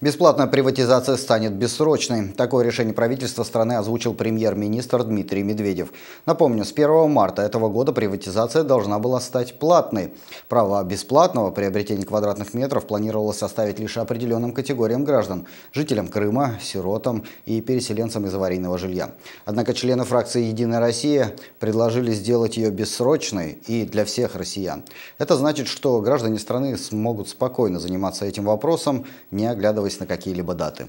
Бесплатная приватизация станет бессрочной. Такое решение правительства страны озвучил премьер-министр Дмитрий Медведев. Напомню, с 1 марта этого года приватизация должна была стать платной. Право бесплатного приобретения квадратных метров планировалось оставить лишь определенным категориям граждан – жителям Крыма, сиротам и переселенцам из аварийного жилья. Однако члены фракции «Единая Россия» предложили сделать ее бессрочной и для всех россиян. Это значит, что граждане страны смогут спокойно заниматься этим вопросом, не оглядываясь ориентировалась на какие-либо даты?